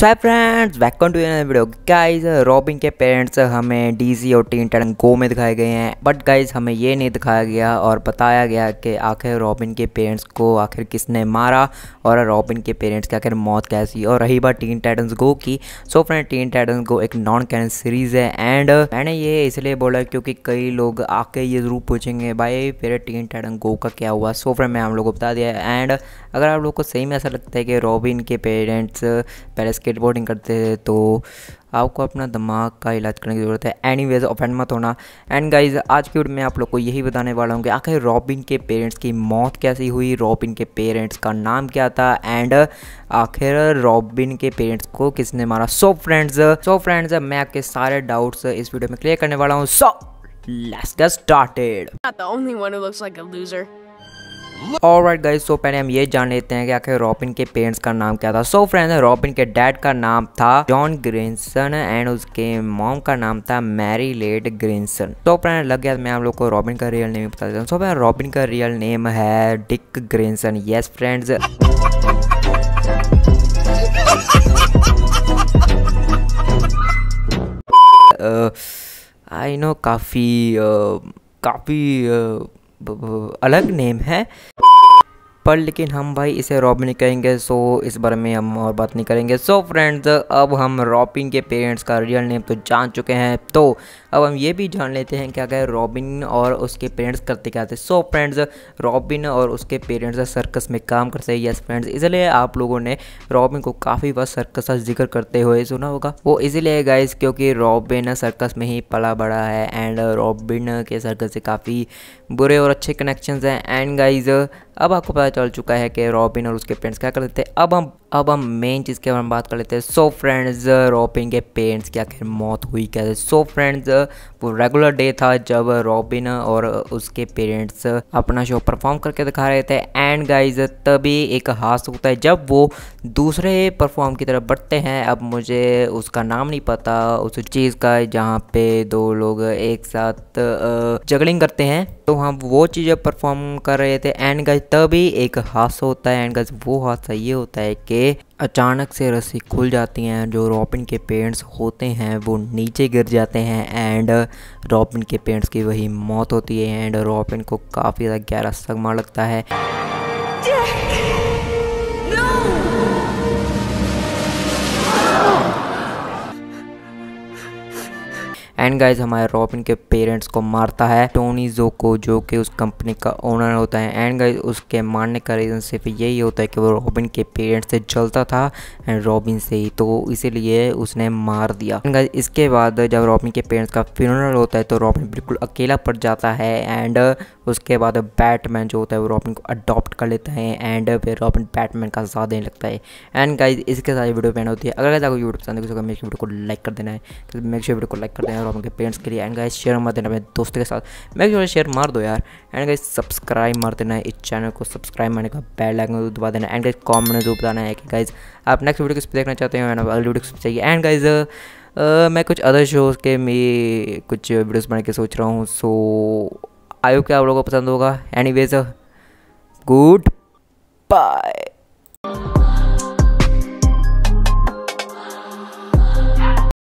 so friends welcome to video guys Robin के parents हमें डीजी और टीन टन गो में दिखाए गए हैं बट गाइज हमें ये नहीं दिखाया गया और बताया गया कि आखिर रॉबिन के पेरेंट्स को आखिर किसने मारा और रॉबिन के पेरेंट्स की आखिर मौत कैसी और रही बात टीन टाइटन्स गो की so friend teen titans go एक नॉन कैन सीरीज़ है एंड मैंने ये इसलिए बोला क्योंकि कई लोग आके ये ज़रूर पूछेंगे भाई फिर टीन टाइटन गो का क्या हुआ सो फ्रेंड मैं हम लोग को बता दिया एंड अगर आप लोग को सही में ऐसा लगता है कि रॉबिन के पेरेंट्स पेरेंट्स के स्केटबोर्डिंग करते हैं तो आपको अपना दिमाग का इलाज करने की ज़रूरत है एनी वेज ऑफेंड मत होना एंड गाइज आज की वीडियो में आप लोग को यही बताने वाला हूँ कि आखिर रॉबिन के पेरेंट्स की मौत कैसी हुई रॉबिन के पेरेंट्स का नाम क्या था एंड आखिर रॉबिन के पेरेंट्स को किसने मारा सो फ्रेंड्स सो फ्रेंड्स मैं आपके सारे डाउट्स इस वीडियो में क्लियर करने वाला हूँ so let's get started not the only one who looks like a loser all right guys so पहले हम ये जान लेते हैं कि आखिर रॉबिन के पेरेंट्स का नाम क्या था सो so, फ्रेंड रॉबिन के डैड का नाम था जॉन ग्रिंसन एंड उसके मॉम का नाम था मैरी लेड ग्रिंसन तो फ्रेंड लग गया मैं आप लोग को रॉबिन का रियल नेम बता देता हूँ सो फ्रेंड रॉबिन का रियल नेम है Dick Grayson yes friends I know काफ़ी काफ़ी अलग नेम है पर लेकिन हम भाई इसे रॉब नहीं कहेंगे सो इस बारे में हम और बात नहीं करेंगे सो फ्रेंड्स अब हम रॉबिन के पेरेंट्स का रियल नेम तो जान चुके हैं तो अब हम ये भी जान लेते हैं कि अगर रॉबिन और उसके पेरेंट्स करते क्या थे सो फ्रेंड्स रॉबिन और उसके पेरेंट्स सर्कस में काम करते हैं यस फ्रेंड्स इसलिए आप लोगों ने रॉबिन को काफ़ी बार सर्कस का जिक्र करते हुए सुना होगा वो इसीलिए गाइज क्योंकि रॉबिन सर्कस में ही पला बड़ा है एंड रॉबिन के सर्कस से काफ़ी बुरे और अच्छे कनेक्शन हैं एंड गाइज अब आपको पता चल चुका है कि रॉबिन और उसके फ्रेंड्स क्या देते थे अब हम अब हम मेन चीज़ के बारे में बात कर लेते हैं सो फ्रेंड्स रॉबिन के पेरेंट्स की आखिर मौत हुई कैसे सो फ्रेंड्स वो रेगुलर डे था जब रॉबिन और उसके पेरेंट्स अपना शो परफॉर्म करके दिखा रहे थे एंड गाइज तभी एक हादसा होता है जब वो दूसरे परफॉर्म की तरफ बढ़ते हैं अब मुझे उसका नाम नहीं पता उस चीज़ का जहाँ पे दो लोग एक साथ जगलिंग करते हैं तो हम वो चीज़ परफॉर्म कर रहे थे एंड गाइज तभी एक हादसा होता है एंड गाइज वो हादसा ये होता है कि अचानक से रस्सी खुल जाती हैं जो रॉबिन के पेरेंट्स होते हैं वो नीचे गिर जाते हैं एंड रॉबिन के पेरेंट्स की वही मौत होती है एंड रॉबिन को काफ़ी ज़्यादा गहरा सगमा लगता है एंड गाइज हमारे रॉबिन के पेरेंट्स को मारता है टोनी जो को जो कि उस कंपनी का ओनर होता है एंड गाइज उसके मारने का रीज़न सिर्फ यही होता है कि वो रॉबिन के पेरेंट्स से जलता था एंड रॉबिन से ही तो इसीलिए उसने मार दिया एंड गाइज इसके बाद जब रॉबिन के पेरेंट्स का फ्यूनरल होता है तो रॉबिन बिल्कुल अकेला पड़ जाता है एंड उसके बाद बैटमैन जो होता है वो रॉबिन को अडॉप्ट कर लेता है एंड फिर रॉबिन बैटमैन का साथ देने लगता है एंड गाइज इसके साथ वीडियो पहन होती है अगर गाइज आपको यूट्यूब पसंद है तो मेरे वीडियो को लाइक कर देना है मेरे वीडियो को लाइक कर देना है आप उनके पेरेंट्स के लिए एंड गाइस शेयर मार देना अपने दोस्तों के साथ मैं जो शेयर मार दो यार एंड गाइस सब्सक्राइब मार देना इस चैनल को सब्सक्राइब मारने का बेल आइकन को दबा देना एंड गाइस कमेंट में जो बताना है कि गाइस आप नेक्स्ट वीडियो किस पर देखना चाहते हो एंड अगली वीडियो किस पर चाहिए एंड गाइज मैं कुछ अदर शोज़ के मैं कुछ वीडियोज़ बनाने के सोच रहा हूँ सो आई होप कि आप लोगों को पसंद होगा एनी वेज गुड